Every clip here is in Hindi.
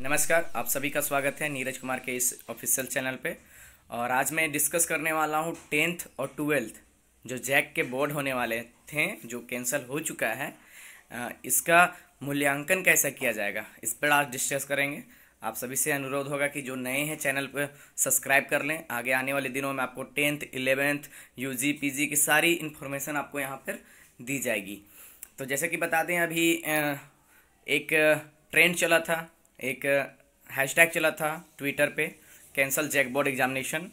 नमस्कार आप सभी का स्वागत है नीरज कुमार के इस ऑफिशियल चैनल पे और आज मैं डिस्कस करने वाला हूँ टेंथ और ट्वेल्थ जो जैक के बोर्ड होने वाले थे जो कैंसिल हो चुका है इसका मूल्यांकन कैसा किया जाएगा इस पर आज डिस्कस करेंगे आप सभी से अनुरोध होगा कि जो नए हैं चैनल पर सब्सक्राइब कर लें आगे आने वाले दिनों में आपको tenth eleventh U G P G की सारी इन्फॉर्मेशन आपको यहाँ पर दी जाएगी तो जैसे कि बता दें अभी एक ट्रेंड चला था एक हैशटैग चला था ट्विटर पे cancel JAC board examination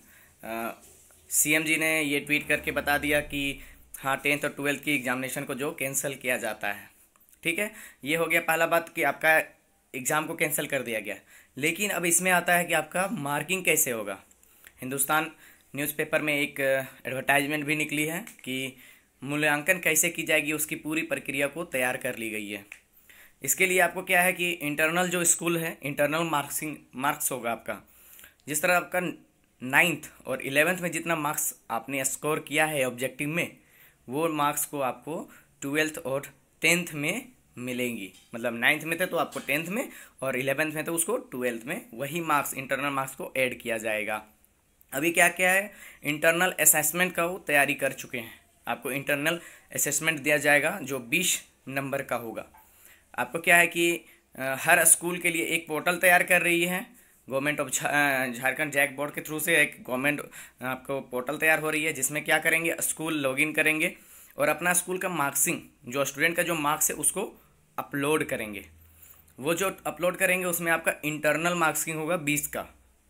CM ji ने ये ट्वीट करके बता दिया कि हाँ टेंथ और ट्वेल्थ की एग्जामिनेशन को जो कैंसिल किया जाता है ठीक है ये हो गया पहला बात कि आपका एग्ज़ाम को कैंसिल कर दिया गया लेकिन अब इसमें आता है कि आपका मार्किंग कैसे होगा हिंदुस्तान न्यूज़पेपर में एक एडवर्टाइजमेंट भी निकली है कि मूल्यांकन कैसे की जाएगी उसकी पूरी प्रक्रिया को तैयार कर ली गई है इसके लिए आपको क्या है कि इंटरनल जो स्कूल है इंटरनल मार्क्सिंग मार्क्स होगा आपका जिस तरह आपका नाइन्थ और इलेवेंथ में जितना मार्क्स आपने स्कोर किया है ऑब्जेक्टिव में वो मार्क्स को आपको ट्वेल्थ और टेंथ में मिलेंगी मतलब नाइन्थ में थे तो आपको टेंथ में और इलेवेंथ में तो उसको ट्वेल्थ में वही मार्क्स इंटरनल मार्क्स को ऐड किया जाएगा अभी क्या क्या है इंटरनल असेसमेंट का वो तैयारी कर चुके हैं आपको इंटरनल असेसमेंट दिया जाएगा जो बीस नंबर का होगा आपको क्या है कि हर स्कूल के लिए एक पोर्टल तैयार कर रही है government of Jharkhand JAC board के थ्रू से एक गवर्नमेंट आपको पोर्टल तैयार हो रही है जिसमें क्या करेंगे स्कूल लॉगिन करेंगे और अपना स्कूल का मार्क्सिंग जो स्टूडेंट का जो मार्क्स है उसको अपलोड करेंगे वो जो अपलोड करेंगे उसमें आपका इंटरनल मार्क्सिंग होगा बीस का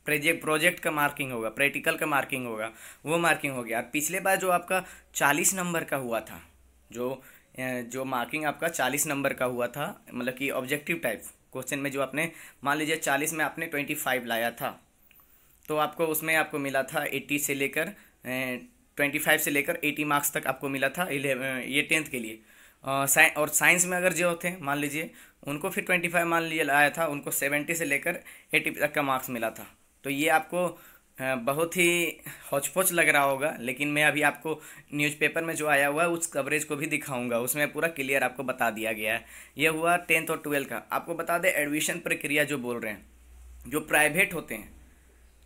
प्रोजेक्ट प्रोजेक्ट का मार्किंग होगा प्रैक्टिकल का मार्किंग होगा वो मार्किंग हो गया और पिछले बार जो आपका चालीस नंबर का हुआ था जो जो मार्किंग आपका चालीस नंबर का हुआ था मतलब कि ऑब्जेक्टिव टाइप क्वेश्चन में जो आपने मान लीजिए चालीस में आपने ट्वेंटी फाइव लाया था तो आपको उसमें आपको मिला था एट्टी से लेकर ट्वेंटी फाइव से लेकर एटी मार्क्स तक आपको मिला था ये टेंथ के लिए और साइंस में अगर जो थे मान लीजिए उनको फिर ट्वेंटी फाइव मान लीजिए लाया था उनको सेवेंटी से लेकर एटी तक का मार्क्स मिला था तो ये आपको बहुत ही हौचपोच लग रहा होगा लेकिन मैं अभी आपको न्यूज़पेपर में जो आया हुआ है उस कवरेज को भी दिखाऊंगा उसमें पूरा क्लियर आपको बता दिया गया है यह हुआ टेंथ और ट्वेल्थ का आपको बता दें एडमिशन प्रक्रिया जो बोल रहे हैं जो प्राइवेट होते हैं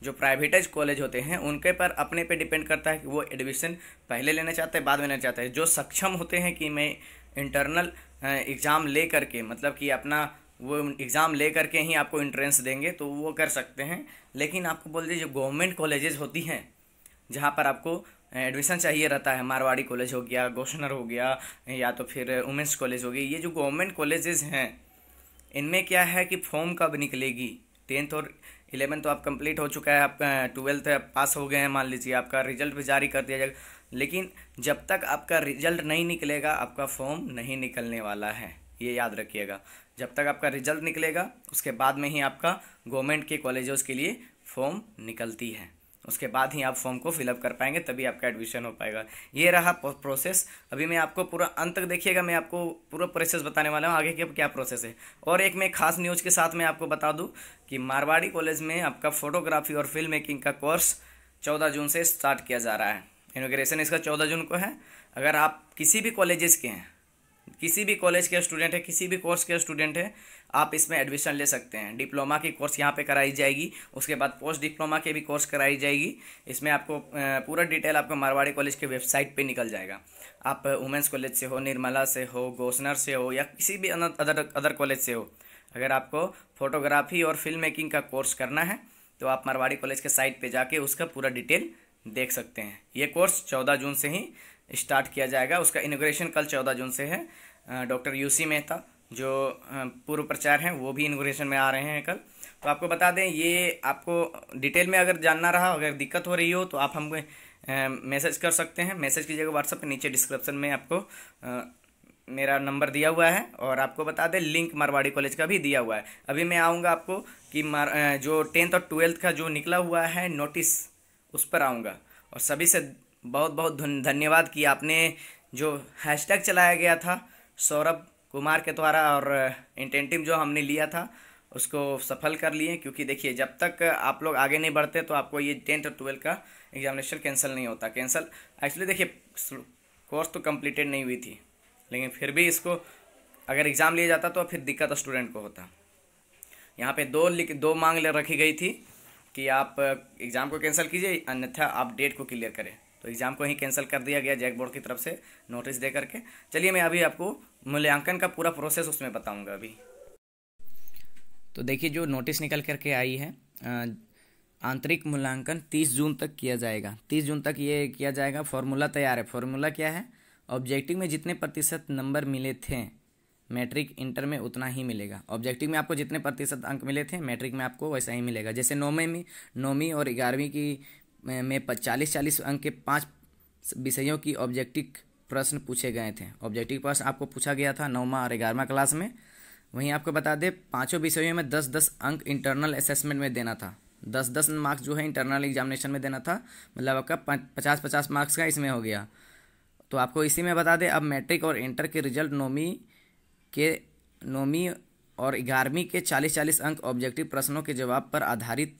जो प्राइवेटाइज कॉलेज होते हैं उनके पर अपने पे डिपेंड करता है कि वो एडमिशन पहले लेना चाहते हैं बाद में लेना चाहते हैं जो सक्षम होते हैं कि मैं इंटरनल एग्ज़ाम ले करके मतलब कि अपना वो एग्ज़ाम ले करके ही आपको इंट्रेंस देंगे तो वो कर सकते हैं लेकिन आपको बोल दीजिए गवर्नमेंट कॉलेजेस होती हैं जहाँ पर आपको एडमिशन चाहिए रहता है मारवाड़ी कॉलेज हो गया गोशनर हो गया या तो फिर वुमेंस कॉलेज हो गई ये जो गवर्नमेंट कॉलेजेस हैं इनमें क्या है कि फॉर्म कब निकलेगी टेंथ और इलेवेंथ तो आप कंप्लीट हो चुका है आप ट्वेल्थ पास हो गए हैं मान लीजिए आपका रिजल्ट भी जारी कर दिया जाएगा लेकिन जब तक आपका रिजल्ट नहीं निकलेगा आपका फॉर्म नहीं निकलने वाला है ये याद रखिएगा जब तक आपका रिजल्ट निकलेगा उसके बाद में ही आपका गवर्नमेंट के कॉलेजेस के लिए फॉर्म निकलती है उसके बाद ही आप फॉर्म को फिलअप कर पाएंगे तभी आपका एडमिशन हो पाएगा ये रहा प्रोसेस अभी मैं आपको पूरा अंत तक देखिएगा मैं आपको पूरा प्रोसेस बताने वाला हूँ आगे के क्या प्रोसेस है और एक मैं खास न्यूज़ के साथ मैं आपको बता दूँ कि मारवाड़ी कॉलेज में आपका फोटोग्राफी और फिल्म मेकिंग का कोर्स चौदह जून से स्टार्ट किया जा रहा है इनोग्रेशन इसका चौदह जून को है अगर आप किसी भी कॉलेजेस के हैं किसी भी कॉलेज के स्टूडेंट है किसी भी कोर्स के स्टूडेंट है आप इसमें एडमिशन ले सकते हैं डिप्लोमा की कोर्स यहाँ पे कराई जाएगी उसके बाद पोस्ट डिप्लोमा के भी कोर्स कराई जाएगी इसमें आपको पूरा डिटेल आपको मारवाड़ी कॉलेज के वेबसाइट पे निकल जाएगा आप वुमेंस कॉलेज से हो निर्मला से हो गोसनर से हो या किसी भी अदर अदर कॉलेज से हो अगर आपको फोटोग्राफी और फिल्म मेकिंग का कोर्स करना है तो आप मारवाड़ी कॉलेज के साइट पर जाके उसका पूरा डिटेल देख सकते हैं ये कोर्स चौदह जून से ही स्टार्ट किया जाएगा उसका इनोग्रेशन कल चौदह जून से है डॉक्टर यूसी मेहता जो पूर्व प्रचार हैं वो भी इनोग्रेशन में आ रहे हैं कल तो आपको बता दें ये आपको डिटेल में अगर जानना रहा अगर दिक्कत हो रही हो तो आप हमें मैसेज कर सकते हैं मैसेज कीजिएगा व्हाट्सएप नीचे डिस्क्रिप्शन में आपको आ, मेरा नंबर दिया हुआ है और आपको बता दें लिंक मारवाड़ी कॉलेज का भी दिया हुआ है अभी मैं आऊँगा आपको कि मार जो टेंथ और ट्वेल्थ का जो निकला हुआ है नोटिस उस पर आऊँगा और सभी से बहुत बहुत धन्यवाद कि आपने जो हैशटैग चलाया गया था सौरभ कुमार के द्वारा और इंटेंटिव जो हमने लिया था उसको सफल कर लिए क्योंकि देखिए जब तक आप लोग आगे नहीं बढ़ते तो आपको ये टेंथ और ट्वेल्थ का एग्जामिनेशन कैंसिल नहीं होता कैंसिल एक्चुअली देखिए कोर्स तो कंप्लीटेड नहीं हुई थी लेकिन फिर भी इसको अगर एग्ज़ाम लिया जाता तो फिर दिक्कत स्टूडेंट को होता यहाँ पे दो लिख दो मांग रखी गई थी कि आप एग्ज़ाम को कैंसिल कीजिए अन्यथा आप डेट को क्लियर करें तो एग्ज़ाम को ही कैंसिल कर दिया गया जैक बोर्ड की तरफ से नोटिस दे करके चलिए मैं अभी आपको मूल्यांकन का पूरा प्रोसेस उसमें बताऊँगा अभी तो देखिए जो नोटिस निकल करके आई है आंतरिक मूल्यांकन 30 जून तक किया जाएगा 30 जून तक ये किया जाएगा फॉर्मूला तैयार है फॉर्मूला क्या है ऑब्जेक्टिव में जितने प्रतिशत नंबर मिले थे मैट्रिक इंटर में उतना ही मिलेगा ऑब्जेक्टिव में आपको जितने प्रतिशत अंक मिले थे मैट्रिक में आपको वैसा ही मिलेगा जैसे नौवीं में नौवीं और ग्यारहवीं की में चालीस चालीस अंक के पाँच विषयों की ऑब्जेक्टिव प्रश्न पूछे गए थे ऑब्जेक्टिव प्रश्न आपको पूछा गया था नौवा और ग्यारहवा क्लास में वहीं आपको बता दें पाँचों विषयों में दस दस अंक इंटरनल असेसमेंट में देना था दस दस मार्क्स जो है इंटरनल एग्जामिनेशन में देना था मतलब आपका पचास पचास मार्क्स का इसमें हो गया तो आपको इसी में बता दें अब मैट्रिक और इंटर के रिजल्ट नौमी के नौमी और ग्यारहवीं के चालीस चालीस अंक ऑब्जेक्टिव प्रश्नों के जवाब पर आधारित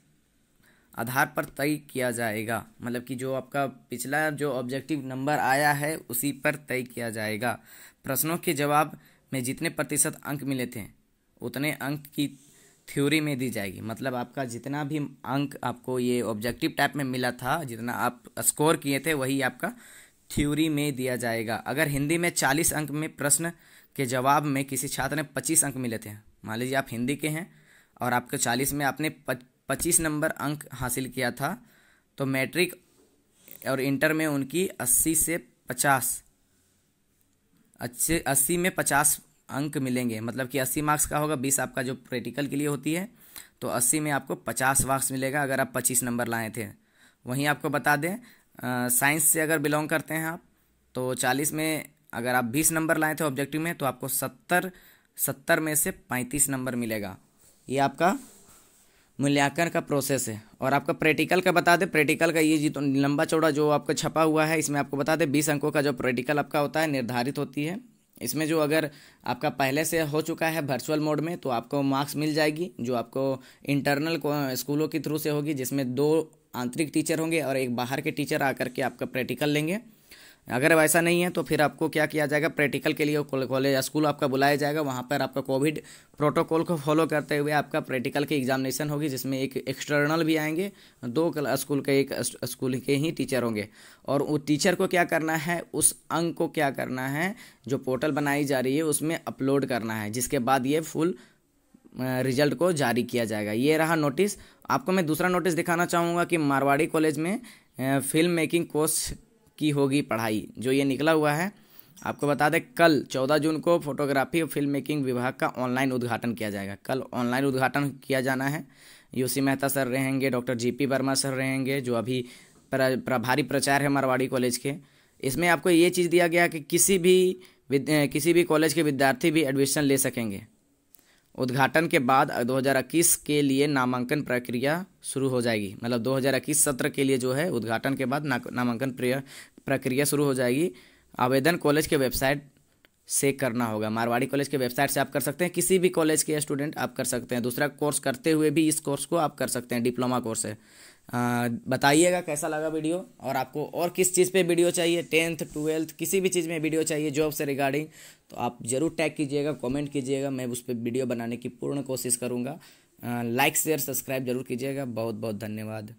आधार पर तय किया जाएगा मतलब कि जो आपका पिछला जो ऑब्जेक्टिव नंबर आया है उसी पर तय किया जाएगा प्रश्नों के जवाब में जितने प्रतिशत अंक मिले थे उतने अंक की थ्योरी में दी जाएगी मतलब आपका जितना भी अंक आपको ये ऑब्जेक्टिव टाइप में मिला था जितना आप स्कोर किए थे वही आपका थ्योरी में दिया जाएगा अगर हिंदी में चालीस अंक में प्रश्न के जवाब में किसी छात्र ने पच्चीस अंक मिले थे मान लीजिए आप हिंदी के हैं और आपके चालीस में आपने पच्चीस नंबर अंक हासिल किया था तो मैट्रिक और इंटर में उनकी अस्सी से पचास अच्छे अस्सी में पचास अंक मिलेंगे मतलब कि अस्सी मार्क्स का होगा बीस आपका जो प्रैक्टिकल के लिए होती है तो अस्सी में आपको पचास मार्क्स मिलेगा अगर आप पच्चीस नंबर लाए थे वहीं आपको बता दें साइंस से अगर बिलोंग करते हैं आप तो चालीस में अगर आप बीस नंबर लाए थे ऑब्जेक्टिव में तो आपको सत्तर सत्तर में से पैंतीस नंबर मिलेगा ये आपका मूल्यांकन का प्रोसेस है और आपका प्रैक्टिकल का बता दें प्रैक्टिकल का ये जी तो लंबा चौड़ा जो आपका छपा हुआ है इसमें आपको बता दें बीस अंकों का जो प्रैक्टिकल आपका होता है निर्धारित होती है इसमें जो अगर आपका पहले से हो चुका है वर्चुअल मोड में तो आपको मार्क्स मिल जाएगी जो आपको इंटरनल स्कूलों के थ्रू से होगी जिसमें दो आंतरिक टीचर होंगे और एक बाहर के टीचर आकर के आपका प्रैक्टिकल लेंगे अगर वैसा नहीं है तो फिर आपको क्या किया जाएगा प्रैक्टिकल के लिए कॉलेज या स्कूल आपका बुलाया जाएगा वहाँ पर आपका कोविड प्रोटोकॉल को फॉलो करते हुए आपका प्रैक्टिकल की एग्जामिनेशन होगी जिसमें एक एक्सटर्नल भी आएंगे दो स्कूल के एक स्कूल के ही टीचर होंगे और वो टीचर को क्या करना है उस अंक को क्या करना है जो पोर्टल बनाई जा रही है उसमें अपलोड करना है जिसके बाद ये फुल रिजल्ट को जारी किया जाएगा ये रहा नोटिस आपको मैं दूसरा नोटिस दिखाना चाहूँगा कि मारवाड़ी कॉलेज में फिल्म मेकिंग कोर्स की होगी पढ़ाई जो ये निकला हुआ है आपको बता दें कल 14 जून को फोटोग्राफी और फिल्म मेकिंग विभाग का ऑनलाइन उद्घाटन किया जाएगा कल ऑनलाइन उद्घाटन किया जाना है यूसी मेहता सर रहेंगे doctor G P Verma sir रहेंगे जो अभी प्रभारी प्रचार है मारवाड़ी कॉलेज के इसमें आपको ये चीज़ दिया गया कि किसी भी किसी भी कॉलेज के विद्यार्थी भी एडमिशन ले सकेंगे उद्घाटन के बाद 2021 के लिए नामांकन प्रक्रिया शुरू हो जाएगी मतलब 2021 सत्र के लिए जो है उद्घाटन के बाद नामांकन प्रक्रिया शुरू हो जाएगी आवेदन कॉलेज के वेबसाइट से करना होगा मारवाड़ी कॉलेज के वेबसाइट से आप कर सकते हैं किसी भी कॉलेज के स्टूडेंट आप कर सकते हैं दूसरा कोर्स करते हुए भी इस कोर्स को आप कर सकते हैं डिप्लोमा कोर्स है बताइएगा कैसा लगा वीडियो और आपको और किस चीज़ पे वीडियो चाहिए टेंथ ट्वेल्थ किसी भी चीज़ में वीडियो चाहिए जॉब से रिगार्डिंग तो आप ज़रूर टैग कीजिएगा कमेंट कीजिएगा मैं उस पर वीडियो बनाने की पूर्ण कोशिश करूँगा लाइक शेयर सब्सक्राइब जरूर कीजिएगा बहुत बहुत धन्यवाद